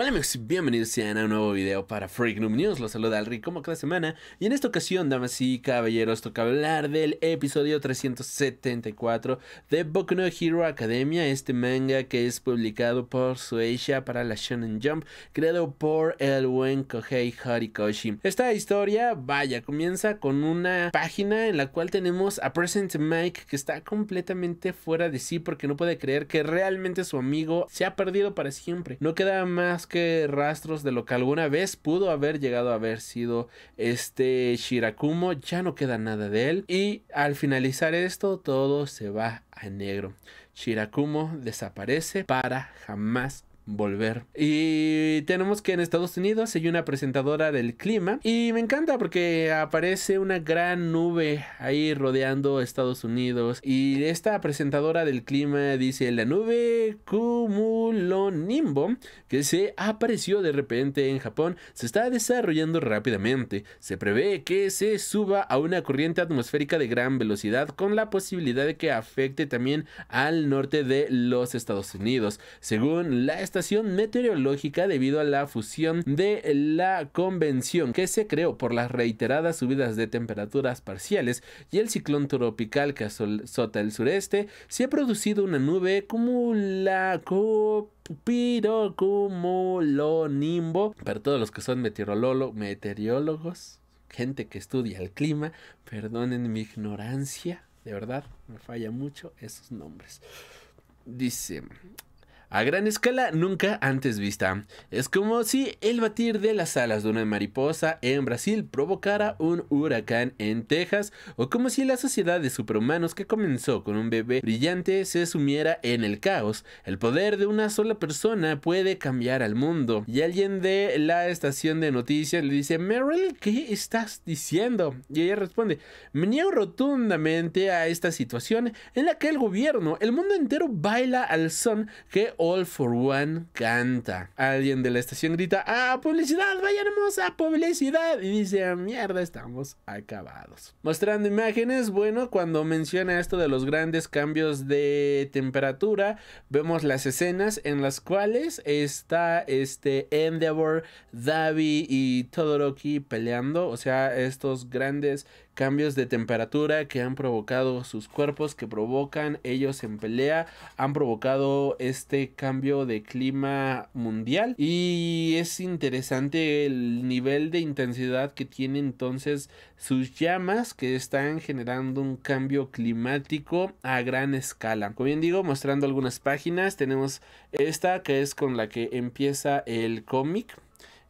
Hola amigos, bienvenidos a un nuevo video para Freak Noob News, los saluda Alri como cada semana y en esta ocasión, damas y caballeros, toca hablar del episodio 374 de Boku no Hero Academia, este manga que es publicado por Sueisha para la Shonen Jump, creado por el buen Kohei Horikoshi. Esta historia, vaya, comienza con una página en la cual tenemos a Present Mike que está completamente fuera de sí porque no puede creer que realmente su amigo se ha perdido para siempre, no queda más que rastros de lo que alguna vez pudo haber llegado a haber sido este Shirakumo, ya no queda nada de él y al finalizar esto todo se va a negro. Shirakumo desaparece para jamás volver. Y tenemos que en Estados Unidos hay una presentadora del clima y me encanta porque aparece una gran nube ahí rodeando Estados Unidos y esta presentadora del clima dice la nube cumulonimbo que se apareció de repente en Japón se está desarrollando rápidamente. Se prevé que se suba a una corriente atmosférica de gran velocidad con la posibilidad de que afecte también al norte de los Estados Unidos. Según la estación meteorológica debido a la fusión de la convención que se creó por las reiteradas subidas de temperaturas parciales y el ciclón tropical que azota el sureste, se ha producido una nube como lo nimbo, Para todos los que son meteorólogos, gente que estudia el clima, perdonen mi ignorancia, de verdad, me falla mucho esos nombres. Dice, a gran escala nunca antes vista. Es como si el batir de las alas de una mariposa en Brasil provocara un huracán en Texas o como si la sociedad de superhumanos que comenzó con un bebé brillante se sumiera en el caos. El poder de una sola persona puede cambiar al mundo. Y alguien de la estación de noticias le dice, Meryl, ¿qué estás diciendo? Y ella responde, me niego rotundamente a esta situación en la que el gobierno, el mundo entero baila al son que All for One canta. Alguien de la estación grita, ¡Ah, publicidad! vaya a publicidad! Y dice, ah, mierda, estamos acabados! Mostrando imágenes, bueno, cuando menciona esto de los grandes cambios de temperatura, vemos las escenas en las cuales está este Endeavor, Davi y Todoroki peleando. O sea, estos grandes cambios de temperatura que han provocado sus cuerpos, que provocan ellos en pelea, han provocado este cambio de clima mundial y es interesante el nivel de intensidad que tiene entonces sus llamas que están generando un cambio climático a gran escala. Como bien digo, mostrando algunas páginas, tenemos esta que es con la que empieza el cómic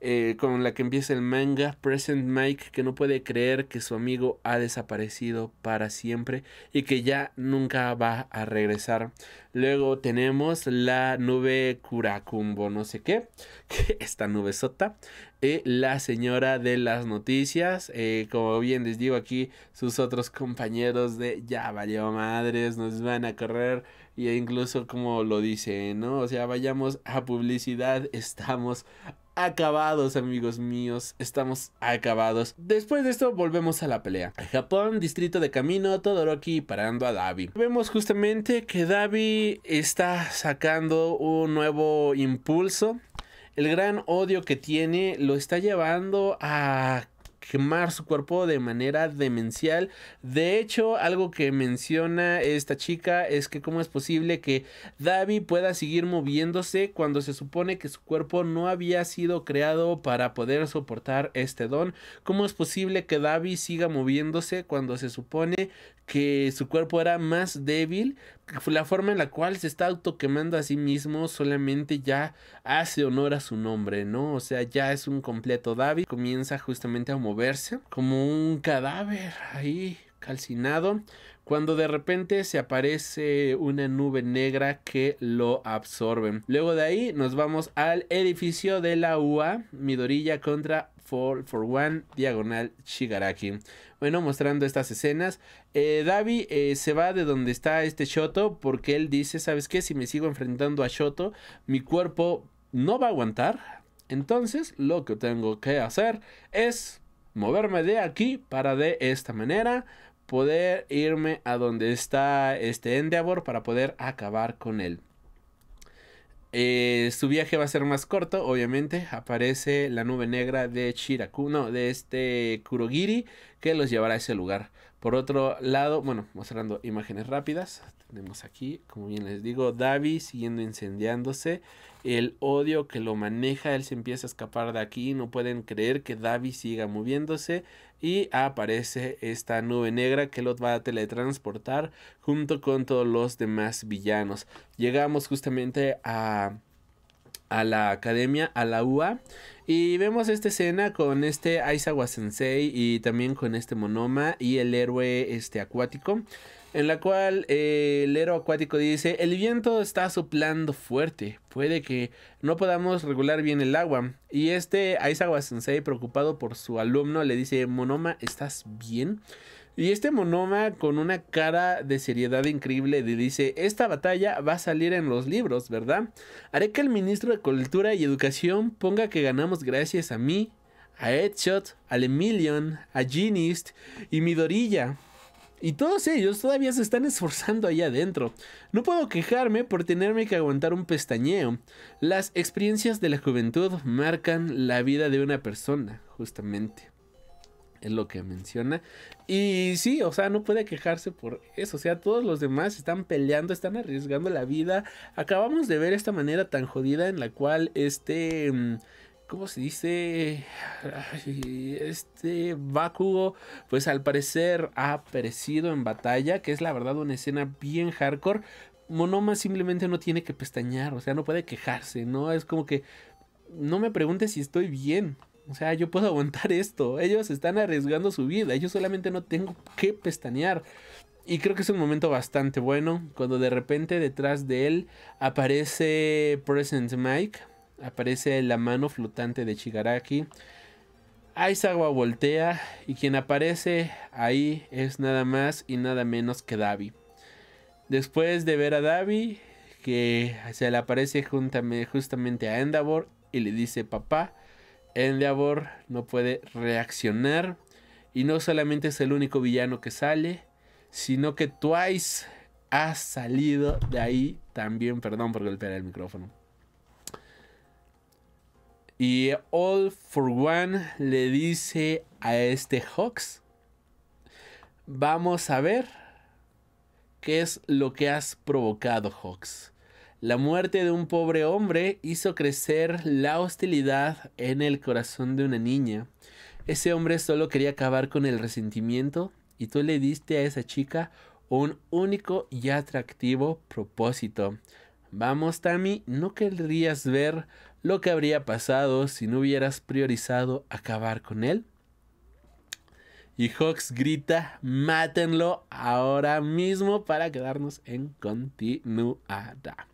eh, con la que empieza el manga, Present Mike, que no puede creer que su amigo ha desaparecido para siempre y que ya nunca va a regresar. Luego tenemos la nube Curacumbo, no sé qué, que esta nube sota. Y eh, la señora de las noticias, eh, como bien les digo aquí, sus otros compañeros de ya valió madres, nos van a correr y e incluso como lo dice, ¿no? O sea, vayamos a publicidad, estamos acabados, amigos míos. Estamos acabados. Después de esto, volvemos a la pelea. Japón, distrito de camino, Todoroki parando a Davi. Vemos justamente que Davi está sacando un nuevo impulso. El gran odio que tiene lo está llevando a quemar su cuerpo de manera demencial. De hecho, algo que menciona esta chica es que cómo es posible que Davi pueda seguir moviéndose cuando se supone que su cuerpo no había sido creado para poder soportar este don. ¿Cómo es posible que Davi siga moviéndose cuando se supone que su cuerpo era más débil? la forma en la cual se está autoquemando a sí mismo solamente ya hace honor a su nombre, ¿no? O sea, ya es un completo David, comienza justamente a moverse como un cadáver ahí calcinado, cuando de repente se aparece una nube negra que lo absorbe. Luego de ahí nos vamos al edificio de la UA, Midorilla contra for, for One, diagonal Shigaraki. Bueno, mostrando estas escenas, eh, David eh, se va de donde está este Shoto porque él dice, ¿sabes qué? Si me sigo enfrentando a Shoto, mi cuerpo no va a aguantar. Entonces, lo que tengo que hacer es moverme de aquí para de esta manera poder irme a donde está este Endeavor para poder acabar con él. Eh, su viaje va a ser más corto, obviamente. Aparece la nube negra de Shiraku, de este Kurogiri, que los llevará a ese lugar. Por otro lado, bueno, mostrando imágenes rápidas, tenemos aquí, como bien les digo, Davi siguiendo incendiándose, el odio que lo maneja, él se empieza a escapar de aquí, no pueden creer que Davi siga moviéndose y aparece esta nube negra que lo va a teletransportar junto con todos los demás villanos. Llegamos justamente a a la academia, a la UA. Y vemos esta escena con este Aizawa Sensei y también con este Monoma y el héroe este, acuático. En la cual eh, el héroe acuático dice, el viento está soplando fuerte, puede que no podamos regular bien el agua. Y este Aizawa Sensei, preocupado por su alumno, le dice, Monoma, ¿estás bien? Y este monoma con una cara de seriedad increíble le dice, esta batalla va a salir en los libros, ¿verdad? Haré que el ministro de Cultura y Educación ponga que ganamos gracias a mí, a Edshot, a Emilion, a Ginist y Midorilla. Y todos ellos todavía se están esforzando allá adentro. No puedo quejarme por tenerme que aguantar un pestañeo. Las experiencias de la juventud marcan la vida de una persona, justamente es lo que menciona. Y sí, o sea, no puede quejarse por eso. O sea, todos los demás están peleando, están arriesgando la vida. Acabamos de ver esta manera tan jodida en la cual este... Mm, ¿Cómo se dice? Este Bakugo, pues al parecer ha perecido en batalla, que es la verdad una escena bien hardcore. Monoma simplemente no tiene que pestañear, o sea, no puede quejarse, ¿no? Es como que no me preguntes si estoy bien, o sea, yo puedo aguantar esto. Ellos están arriesgando su vida. Yo solamente no tengo que pestañear. Y creo que es un momento bastante bueno cuando de repente detrás de él aparece Present Mike, aparece la mano flotante de Shigaraki. Aizawa voltea y quien aparece ahí es nada más y nada menos que Davi. Después de ver a Davi, que se le aparece justamente a Endavor. y le dice, papá, Endeavor no puede reaccionar. Y no solamente es el único villano que sale, sino que Twice ha salido de ahí también. Perdón por golpear el micrófono. Y All for One le dice a este Hawks, vamos a ver qué es lo que has provocado, Hawks. La muerte de un pobre hombre hizo crecer la hostilidad en el corazón de una niña. Ese hombre solo quería acabar con el resentimiento y tú le diste a esa chica un único y atractivo propósito. Vamos, Tammy, no querrías ver lo que habría pasado si no hubieras priorizado acabar con él. Y Hawks grita, mátenlo ahora mismo para quedarnos en continuada.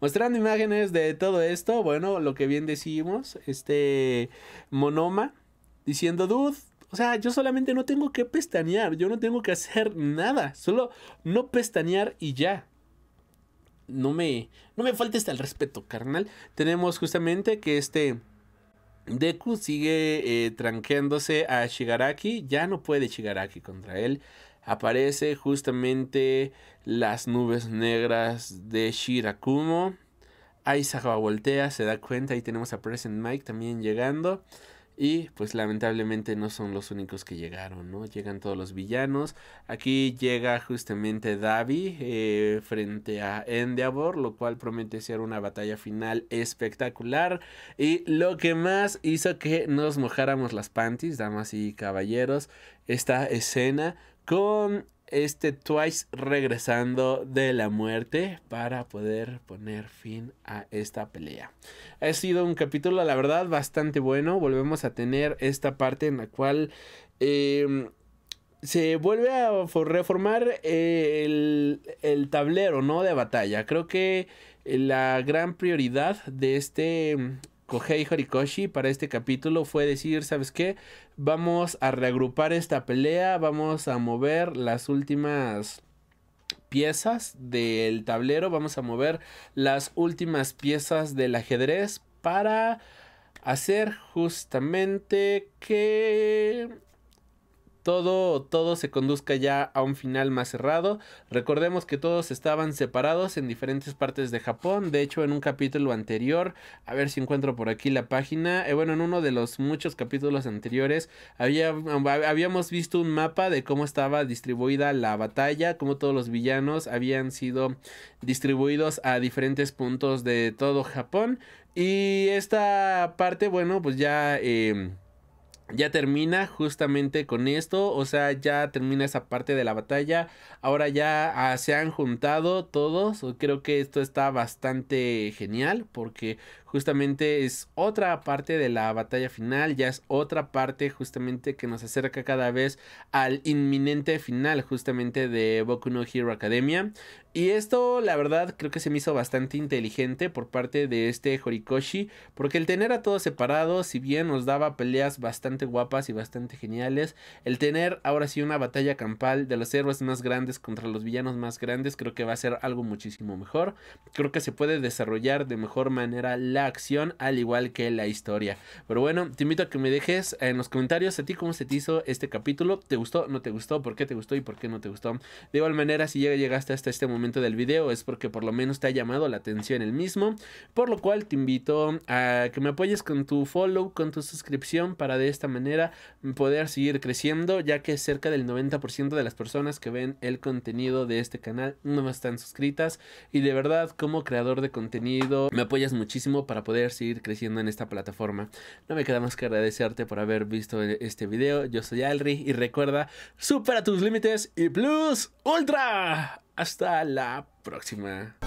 Mostrando imágenes de todo esto, bueno, lo que bien decimos, este monoma diciendo, dude, o sea, yo solamente no tengo que pestañear, yo no tengo que hacer nada, solo no pestañear y ya. No me, no me faltes el respeto, carnal. Tenemos justamente que este Deku sigue eh, tranqueándose a Shigaraki. Ya no puede Shigaraki contra él. Aparece justamente las nubes negras de Shirakumo. Aizawa voltea, se da cuenta. Ahí tenemos a Present Mike también llegando. Y pues lamentablemente no son los únicos que llegaron, ¿no? Llegan todos los villanos. Aquí llega justamente Davi eh, frente a Endeavor, lo cual promete ser una batalla final espectacular. Y lo que más hizo que nos mojáramos las panties, damas y caballeros, esta escena con este Twice regresando de la muerte para poder poner fin a esta pelea. Ha sido un capítulo, la verdad, bastante bueno. Volvemos a tener esta parte en la cual em, se vuelve a reformar eh, el, el, tablero, ¿no? De batalla. Creo que la gran prioridad de este Kohei Horikoshi para este capítulo fue decir, ¿sabes qué? Vamos a reagrupar esta pelea, vamos a mover las últimas piezas del tablero, vamos a mover las últimas piezas del ajedrez para hacer justamente que todo, se conduzca ya a un final más cerrado. Recordemos que todos estaban separados en diferentes partes de Japón. De hecho, en un capítulo anterior, a ver si encuentro por aquí la página. Eh, bueno, en uno de los muchos capítulos anteriores, había, um, habíamos visto un mapa de cómo estaba distribuida la batalla, cómo todos los villanos habían sido distribuidos a diferentes puntos de todo Japón. Y esta parte, bueno, pues ya... Em, ya termina justamente con esto, o sea, ya termina esa parte de la batalla. Ahora ya ah, se han juntado todos, creo que esto está bastante genial porque justamente es otra parte de la batalla final, ya es otra parte justamente que nos acerca cada vez al inminente final justamente de Boku no Hero Academia. Y esto la verdad creo que se me hizo bastante inteligente por parte de este Horikoshi, porque el tener a todos separados, si bien nos daba peleas bastante guapas y bastante geniales, el tener ahora sí una batalla campal de los héroes más grandes contra los villanos más grandes, creo que va a ser algo muchísimo mejor. Creo que se puede desarrollar de mejor manera la la acción al igual que la historia. Pero bueno, te invito a que me dejes en los comentarios a ti cómo se te hizo este capítulo. ¿Te gustó? ¿No te gustó? ¿Por qué te gustó y por qué no te gustó? De igual manera, si ya llegaste hasta este momento del video es porque por lo menos te ha llamado la atención el mismo. Por lo cual te invito a que me apoyes con tu follow, con tu suscripción para de esta manera poder seguir creciendo ya que cerca del 90% de las personas que ven el contenido de este canal no están suscritas y de verdad como creador de contenido me apoyas muchísimo para poder seguir creciendo en esta plataforma. No me queda más que agradecerte por haber visto e-, este video. Yo soy Alri y recuerda, supera tus límites y plus ultra. Hasta la próxima.